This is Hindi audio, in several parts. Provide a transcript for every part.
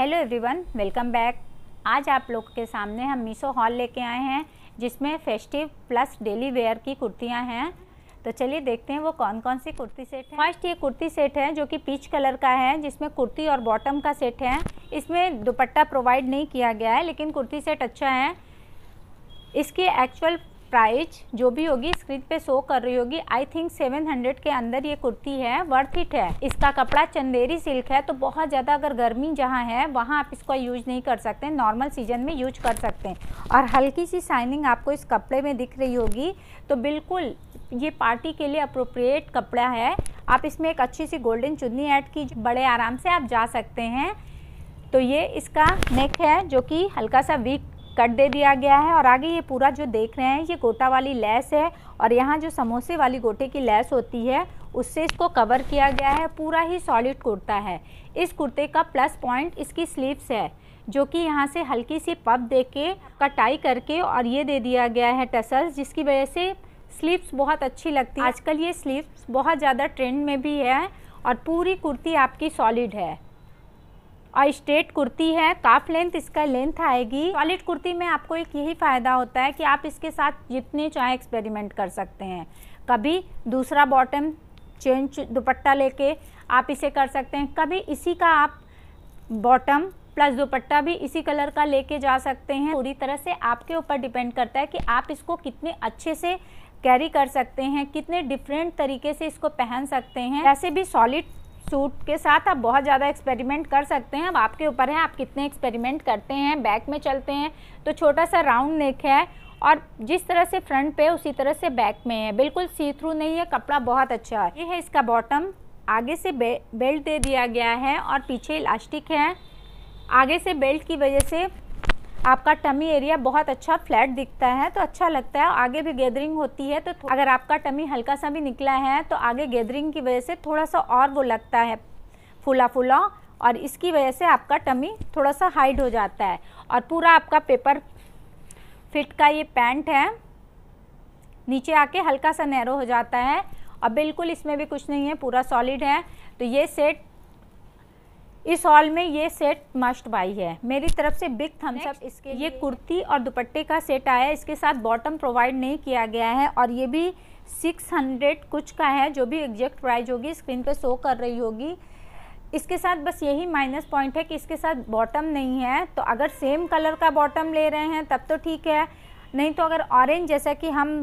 हेलो एवरीवन वेलकम बैक आज आप लोग के सामने हम मीसो हॉल लेके आए हैं जिसमें फेस्टिव प्लस डेली वेयर की कुर्तियां हैं तो चलिए देखते हैं वो कौन कौन सी कुर्ती सेट है फर्स्ट ये कुर्ती सेट है जो कि पीच कलर का है जिसमें कुर्ती और बॉटम का सेट है इसमें दुपट्टा प्रोवाइड नहीं किया गया है लेकिन कुर्ती सेट अच्छा है इसकी एक्चुअल प्राइस जो भी होगी स्क्रीन पे शो कर रही होगी आई थिंक 700 के अंदर ये कुर्ती है वर्थ इट है इसका कपड़ा चंदेरी सिल्क है तो बहुत ज़्यादा अगर गर्मी जहाँ है वहाँ आप इसका यूज नहीं कर सकते नॉर्मल सीजन में यूज कर सकते हैं और हल्की सी शाइनिंग आपको इस कपड़े में दिख रही होगी तो बिल्कुल ये पार्टी के लिए अप्रोप्रिएट कपड़ा है आप इसमें एक अच्छी सी गोल्डन चुन्नी ऐड की बड़े आराम से आप जा सकते हैं तो ये इसका नेक है जो कि हल्का सा वीक कट दे दिया गया है और आगे ये पूरा जो देख रहे हैं ये गोटा वाली लेस है और यहाँ जो समोसे वाली गोटे की लेस होती है उससे इसको कवर किया गया है पूरा ही सॉलिड कुर्ता है इस कुर्ते का प्लस पॉइंट इसकी स्लीव्स है जो कि यहाँ से हल्की सी पब दे के कटाई करके और ये दे दिया गया है टसल्स जिसकी वजह से स्लीव्स बहुत अच्छी लगती है आजकल ये स्लीव्स बहुत ज़्यादा ट्रेंड में भी है और पूरी कुर्ती आपकी सॉलिड है और स्ट्रेट कुर्ती है काफ लेंथ इसका लेंथ आएगी सॉलिड कुर्ती में आपको एक यही फ़ायदा होता है कि आप इसके साथ जितने चाहे एक्सपेरिमेंट कर सकते हैं कभी दूसरा बॉटम चेंज दुपट्टा लेके आप इसे कर सकते हैं कभी इसी का आप बॉटम प्लस दुपट्टा भी इसी कलर का लेके जा सकते हैं पूरी तरह से आपके ऊपर डिपेंड करता है कि आप इसको कितने अच्छे से कैरी कर सकते हैं कितने डिफरेंट तरीके से इसको पहन सकते हैं वैसे भी सॉलिड सूट के साथ आप बहुत ज़्यादा एक्सपेरिमेंट कर सकते हैं अब आपके ऊपर है आप कितने एक्सपेरिमेंट करते हैं बैक में चलते हैं तो छोटा सा राउंड नेक है और जिस तरह से फ्रंट पे उसी तरह से बैक में है बिल्कुल सी थ्रू नहीं है कपड़ा बहुत अच्छा है ये है इसका बॉटम आगे से बे, बेल्ट दे दिया गया है और पीछे इलास्टिक है आगे से बेल्ट की वजह से आपका टमी एरिया बहुत अच्छा फ्लैट दिखता है तो अच्छा लगता है आगे भी गैदरिंग होती है तो अगर आपका टमी हल्का सा भी निकला है तो आगे गैदरिंग की वजह से थोड़ा सा और वो लगता है फूला फूला और इसकी वजह से आपका टमी थोड़ा सा हाइड हो जाता है और पूरा आपका पेपर फिट का ये पैंट है नीचे आके हल्का सा नैरो हो जाता है और बिल्कुल इसमें भी कुछ नहीं है पूरा सॉलिड है तो ये सेट इस हॉल में ये सेट मस्ट बाई है मेरी तरफ से बिग थम्स अप इसके ये कुर्ती और दुपट्टे का सेट आया इसके साथ बॉटम प्रोवाइड नहीं किया गया है और ये भी 600 कुछ का है जो भी एग्जैक्ट प्राइस होगी स्क्रीन पे शो कर रही होगी इसके साथ बस यही माइनस पॉइंट है कि इसके साथ बॉटम नहीं है तो अगर सेम कलर का बॉटम ले रहे हैं तब तो ठीक है नहीं तो अगर ऑरेंज जैसा कि हम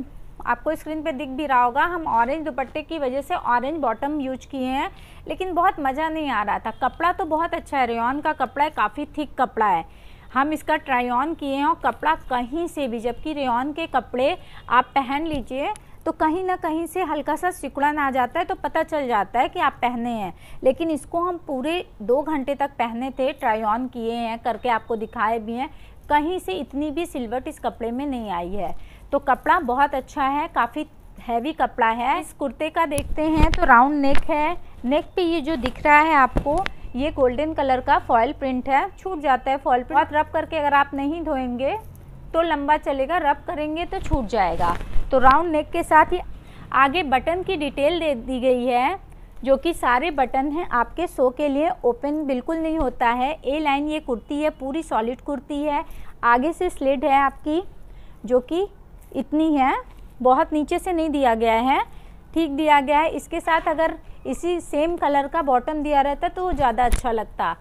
आपको स्क्रीन पे दिख भी रहा होगा हम ऑरेंज दुपट्टे की वजह से ऑरेंज बॉटम यूज किए हैं लेकिन बहुत मज़ा नहीं आ रहा था कपड़ा तो बहुत अच्छा है रेन का कपड़ा है काफ़ी थिक कपड़ा है हम इसका ट्राई ऑन किए हैं और कपड़ा कहीं से भी जबकि रेन के कपड़े आप पहन लीजिए तो कहीं ना कहीं से हल्का सा सिकुड़न आ जाता है तो पता चल जाता है कि आप पहने हैं लेकिन इसको हम पूरे दो घंटे तक पहने थे ट्राई ऑन किए हैं करके आपको दिखाए भी हैं कहीं से इतनी भी सिलवट इस कपड़े में नहीं आई है तो कपड़ा बहुत अच्छा है काफ़ी हैवी कपड़ा है इस कुर्ते का देखते हैं तो राउंड नेक है नेक पे ये जो दिख रहा है आपको ये गोल्डन कलर का फॉयल प्रिंट है छूट जाता है फॉयल प्रिंट बहुत रब करके अगर आप नहीं धोएंगे तो लंबा चलेगा रब करेंगे तो छूट जाएगा तो राउंड नेक के साथ ही आगे बटन की डिटेल दे दी गई है जो कि सारे बटन हैं आपके सो के लिए ओपन बिल्कुल नहीं होता है ए लाइन ये कुर्ती है पूरी सॉलिड कुर्ती है आगे से स्लिड है आपकी जो कि इतनी है बहुत नीचे से नहीं दिया गया है ठीक दिया गया है इसके साथ अगर इसी सेम कलर का बॉटम दिया रहता तो ज़्यादा अच्छा लगता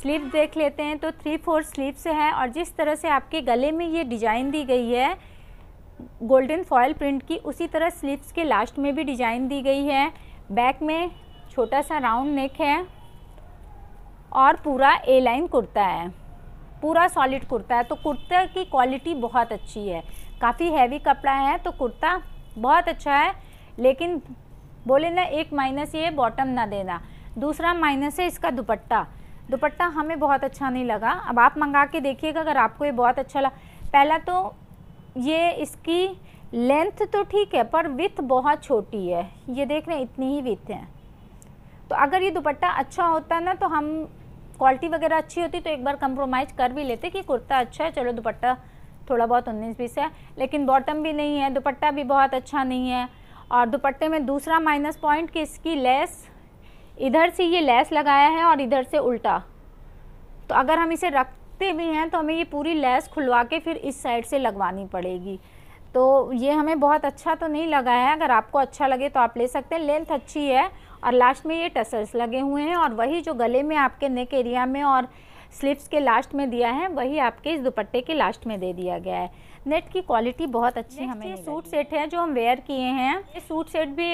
स्लीव देख लेते हैं तो थ्री फोर स्लीव से है और जिस तरह से आपके गले में ये डिज़ाइन दी गई है गोल्डन फॉयल प्रिंट की उसी तरह स्लीव्स के लास्ट में भी डिज़ाइन दी गई है बैक में छोटा सा राउंड नेक है और पूरा ए लाइन कुर्ता है पूरा सॉलिड कुर्ता है तो कुर्ते की क्वालिटी बहुत अच्छी है काफ़ी हैवी कपड़ा है तो कुर्ता बहुत अच्छा है लेकिन बोले ना एक माइनस ये बॉटम ना देना दूसरा माइनस है इसका दुपट्टा दुपट्टा हमें बहुत अच्छा नहीं लगा अब आप मंगा के देखिएगा अगर आपको ये बहुत अच्छा लगा पहला तो ये इसकी लेंथ तो ठीक है पर विथ बहुत छोटी है ये देख रहे हैं इतनी ही विथ है तो अगर ये दुपट्टा अच्छा होता ना तो हम क्वालिटी वगैरह अच्छी होती तो एक बार कंप्रोमाइज़ कर भी लेते कि कुर्ता अच्छा है चलो दुपट्टा थोड़ा बहुत उन्नीस बीस है लेकिन बॉटम भी नहीं है दुपट्टा भी बहुत अच्छा नहीं है और दुपट्टे में दूसरा माइनस पॉइंट कि इसकी लेस इधर से ये लेस लगाया है और इधर से उल्टा तो अगर हम इसे रखते भी हैं तो हमें ये पूरी लेस खुलवा के फिर इस साइड से लगवानी पड़ेगी तो ये हमें बहुत अच्छा तो नहीं लगा है अगर आपको अच्छा लगे तो आप ले सकते हैं लेंथ अच्छी है और लास्ट में ये टसल्स लगे हुए हैं और वही जो गले में आपके नेक एरिया में और स्लीव्स के लास्ट में दिया है वही आपके इस दुपट्टे के लास्ट में दे दिया गया है नेट की क्वालिटी बहुत अच्छी हमें ये सूट सेट है जो हम वेयर किए हैं ये सूट सेट भी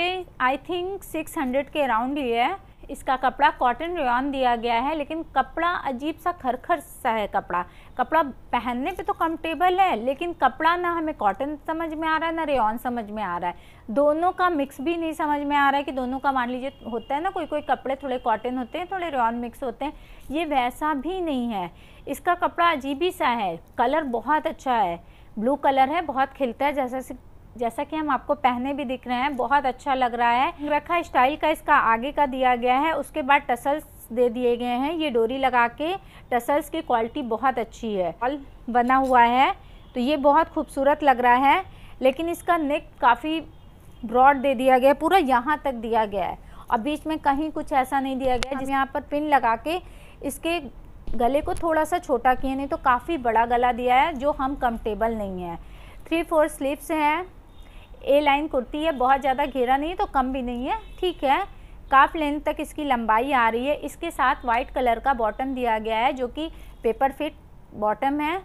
आई थिंक 600 के अराउंड ही है इसका कपड़ा कॉटन रेन दिया गया है लेकिन कपड़ा अजीब सा खरखर सा है कपड़ा कपड़ा पहनने पे तो कम्फर्टेबल है लेकिन कपड़ा ना हमें कॉटन समझ में आ रहा है ना रेन समझ में आ रहा है दोनों का मिक्स भी नहीं समझ में आ रहा है कि दोनों का मान लीजिए होता है ना कोई कोई कपड़े थोड़े कॉटन होते हैं थोड़े रेन मिक्स होते हैं ये वैसा भी नहीं है इसका कपड़ा अजीब ही सा है कलर बहुत अच्छा है ब्लू कलर है बहुत खिलता है जैसा जैसा कि हम आपको पहने भी दिख रहे हैं बहुत अच्छा लग रहा है रखा स्टाइल का इसका आगे का दिया गया है उसके बाद टसल्स दे दिए गए हैं ये डोरी लगा के टसल्स की क्वालिटी बहुत अच्छी है ऑल बना हुआ है तो ये बहुत खूबसूरत लग रहा है लेकिन इसका नेक काफ़ी ब्रॉड दे दिया गया है पूरा यहाँ तक दिया गया है और बीच में कहीं कुछ ऐसा नहीं दिया गया जिस यहाँ पर पिन लगा के इसके गले को थोड़ा सा छोटा किए नहीं तो काफ़ी बड़ा गला दिया है जो हम कम्फर्टेबल नहीं है थ्री फोर स्लीव्स हैं ए लाइन कुर्ती है बहुत ज़्यादा घेरा नहीं है तो कम भी नहीं है ठीक है काफ लेंथ तक इसकी लंबाई आ रही है इसके साथ वाइट कलर का बॉटम दिया गया है जो कि पेपर फिट बॉटम है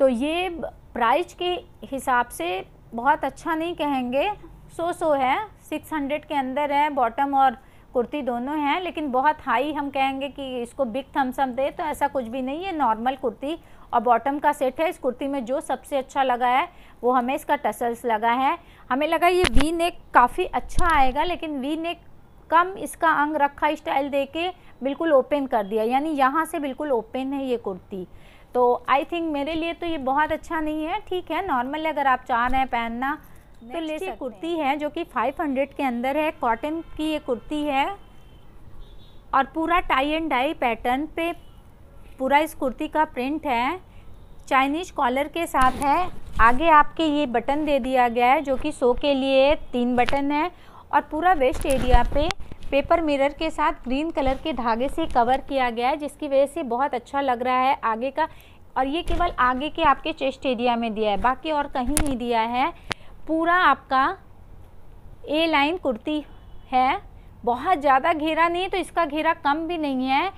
तो ये प्राइस के हिसाब से बहुत अच्छा नहीं कहेंगे सो सो है सिक्स हंड्रेड के अंदर है बॉटम और कुर्ती दोनों हैं लेकिन बहुत हाई हम कहेंगे कि इसको बिग थम्स हम दे तो ऐसा कुछ भी नहीं है नॉर्मल कुर्ती और बॉटम का सेट है इस कुर्ती में जो सबसे अच्छा लगा है वो हमें इसका टसल्स लगा है हमें लगा ये वी नेक काफ़ी अच्छा आएगा लेकिन वी नेक कम इसका अंग रखा स्टाइल दे के बिल्कुल ओपन कर दिया यानी यहाँ से बिल्कुल ओपन है ये कुर्ती तो आई थिंक मेरे लिए तो ये बहुत अच्छा नहीं है ठीक है नॉर्मल अगर आप चाह रहे हैं पहनना तो ले सकते कुर्ती है जो कि 500 के अंदर है कॉटन की ये कुर्ती है और पूरा टाई एंड डाई पैटर्न पे पूरा इस कुर्ती का प्रिंट है चाइनीज कॉलर के साथ है आगे आपके ये बटन दे दिया गया है जो कि सो के लिए तीन बटन है और पूरा वेस्ट एरिया पे पेपर मिरर के साथ ग्रीन कलर के धागे से कवर किया गया है जिसकी वजह से बहुत अच्छा लग रहा है आगे का और ये केवल आगे के आपके चेस्ट एरिया में दिया है बाकी और कहीं नहीं दिया है पूरा आपका ए लाइन कुर्ती है बहुत ज़्यादा घेरा नहीं तो इसका घेरा कम भी नहीं है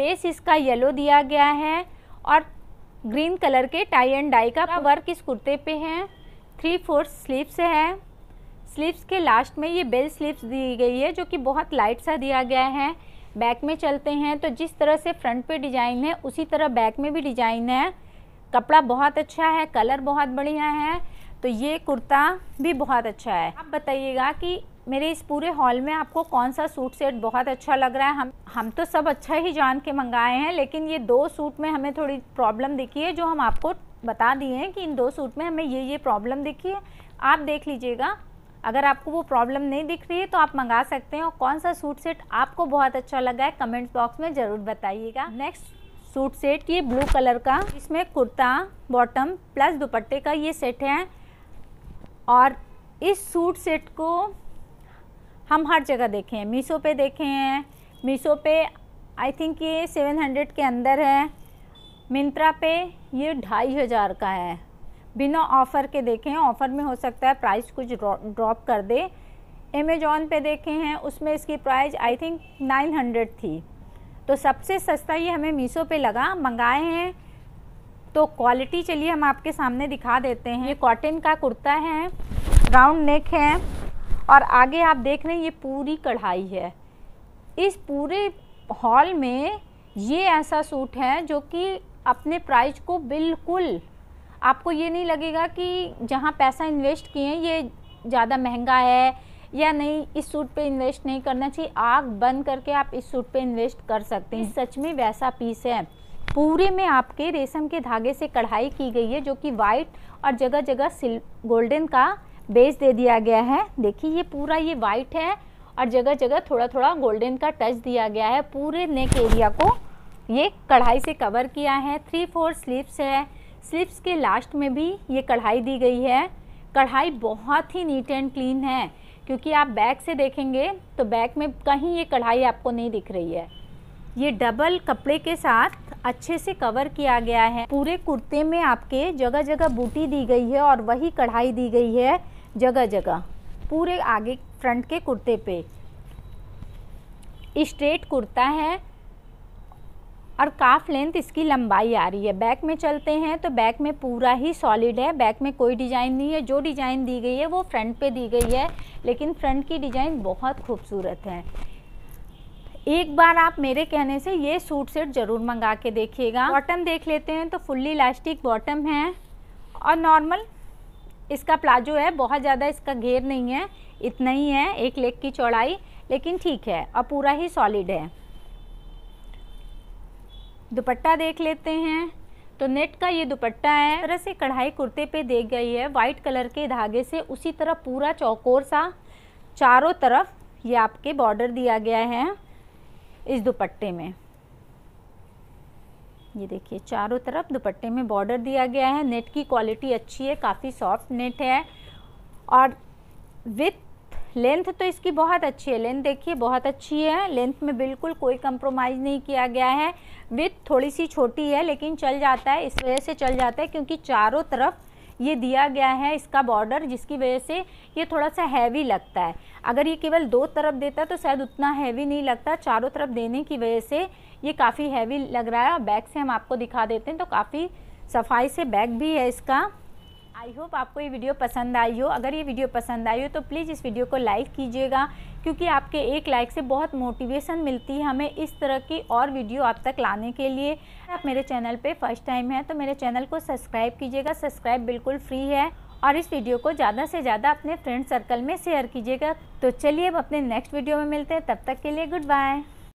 बेस इसका येलो दिया गया है और ग्रीन कलर के टाई एंड डाई का वर्क इस कुर्ते पे है थ्री फोर्थ स्लीव्स है स्लीव्स के लास्ट में ये बेल स्लीव्स दी गई है जो कि बहुत लाइट सा दिया गया है बैक में चलते हैं तो जिस तरह से फ्रंट पे डिजाइन है उसी तरह बैक में भी डिजाइन है कपड़ा बहुत अच्छा है कलर बहुत बढ़िया है तो ये कुर्ता भी बहुत अच्छा है आप बताइएगा कि मेरे इस पूरे हॉल में आपको कौन सा सूट सेट बहुत अच्छा लग रहा है हम हम तो सब अच्छा ही जान के मंगाए हैं लेकिन ये दो सूट में हमें थोड़ी प्रॉब्लम दिखी है जो हम आपको बता दिए हैं कि इन दो सूट में हमें ये ये प्रॉब्लम दिखी है आप देख लीजिएगा अगर आपको वो प्रॉब्लम नहीं दिख रही है तो आप मंगा सकते हैं और कौन सा सूट सेट आपको बहुत अच्छा लगा है कमेंट बॉक्स में ज़रूर बताइएगा नेक्स्ट सूट सेट ये ब्लू कलर का इसमें कुर्ता बॉटम प्लस दुपट्टे का ये सेट है और इस सूट सेट को हम हर जगह देखे हैं मीशो पे देखे हैं मीशो पे आई थिंक ये सेवन हंड्रेड के अंदर है मिंत्रा पे ये ढाई हज़ार का है बिना ऑफ़र के देखे हैं ऑफ़र में हो सकता है प्राइस कुछ ड्रॉप कर दे अमेजोन पे देखे हैं उसमें इसकी price I think nine hundred थी तो सबसे सस्ता ये हमें मीशो पे लगा मंगाए हैं तो क्वालिटी चलिए हम आपके सामने दिखा देते हैं ये कॉटन का कुर्ता है राउंड नेक है और आगे आप देख रहे हैं ये पूरी कढ़ाई है इस पूरे हॉल में ये ऐसा सूट है जो कि अपने प्राइस को बिल्कुल आपको ये नहीं लगेगा कि जहाँ पैसा इन्वेस्ट किए हैं ये ज़्यादा महंगा है या नहीं इस सूट पे इन्वेस्ट नहीं करना चाहिए आग बंद करके आप इस सूट पे इन्वेस्ट कर सकते हैं सच में वैसा पीस है पूरे में आपके रेशम के धागे से कढ़ाई की गई है जो कि वाइट और जगह जगह सिल गोल्डन का बेस दे दिया गया है देखिए ये पूरा ये वाइट है और जगह जगह थोड़ा थोड़ा गोल्डन का टच दिया गया है पूरे नेक एरिया को ये कढ़ाई से कवर किया है थ्री फोर स्लीव्स है स्लीव्स के लास्ट में भी ये कढ़ाई दी गई है कढ़ाई बहुत ही नीट एंड क्लीन है क्योंकि आप बैक से देखेंगे तो बैक में कहीं ये कढ़ाई आपको नहीं दिख रही है ये डबल कपड़े के साथ अच्छे से कवर किया गया है पूरे कुर्ते में आपके जगह जगह बूटी दी गई है और वही कढ़ाई दी गई है जगह जगह पूरे आगे फ्रंट के कुर्ते पे स्ट्रेट कुर्ता है और काफ लेंथ इसकी लंबाई आ रही है बैक में चलते हैं तो बैक में पूरा ही सॉलिड है बैक में कोई डिज़ाइन नहीं है जो डिज़ाइन दी गई है वो फ्रंट पे दी गई है लेकिन फ्रंट की डिज़ाइन बहुत खूबसूरत है एक बार आप मेरे कहने से ये सूट सेट ज़रूर मंगा के देखिएगा बॉटम देख लेते हैं तो फुल्ली इलास्टिक बॉटम है और नॉर्मल इसका प्लाजो है बहुत ज़्यादा इसका घेर नहीं है इतना ही है एक लेग की चौड़ाई लेकिन ठीक है और पूरा ही सॉलिड है दुपट्टा देख लेते हैं तो नेट का ये दुपट्टा है तरह से कढ़ाई कुर्ते पे देख गई है वाइट कलर के धागे से उसी तरह पूरा चौकोर सा चारों तरफ ये आपके बॉर्डर दिया गया है इस दुपट्टे में ये देखिए चारों तरफ दुपट्टे में बॉर्डर दिया गया है नेट की क्वालिटी अच्छी है काफ़ी सॉफ्ट नेट है और विथ लेंथ तो इसकी बहुत अच्छी है लेंथ देखिए बहुत अच्छी है लेंथ में बिल्कुल कोई कंप्रोमाइज़ नहीं किया गया है विथ थोड़ी सी छोटी है लेकिन चल जाता है इस वजह से चल जाता है क्योंकि चारों तरफ ये दिया गया है इसका बॉर्डर जिसकी वजह से ये थोड़ा सा हैवी लगता है अगर ये केवल दो तरफ देता तो शायद उतना हैवी नहीं लगता चारों तरफ देने की वजह से ये काफ़ी हैवी लग रहा है बैक से हम आपको दिखा देते हैं तो काफ़ी सफाई से बैग भी है इसका आई होप आपको ये वीडियो पसंद आई हो अगर ये वीडियो पसंद आई हो तो प्लीज़ इस वीडियो को लाइक कीजिएगा क्योंकि आपके एक लाइक से बहुत मोटिवेशन मिलती है हमें इस तरह की और वीडियो आप तक लाने के लिए आप मेरे चैनल पे फर्स्ट टाइम है तो मेरे चैनल को सब्सक्राइब कीजिएगा सब्सक्राइब बिल्कुल फ्री है और इस वीडियो को ज़्यादा से ज़्यादा अपने फ्रेंड सर्कल में शेयर कीजिएगा तो चलिए अब अपने नेक्स्ट वीडियो में मिलते हैं तब तक के लिए गुड बाय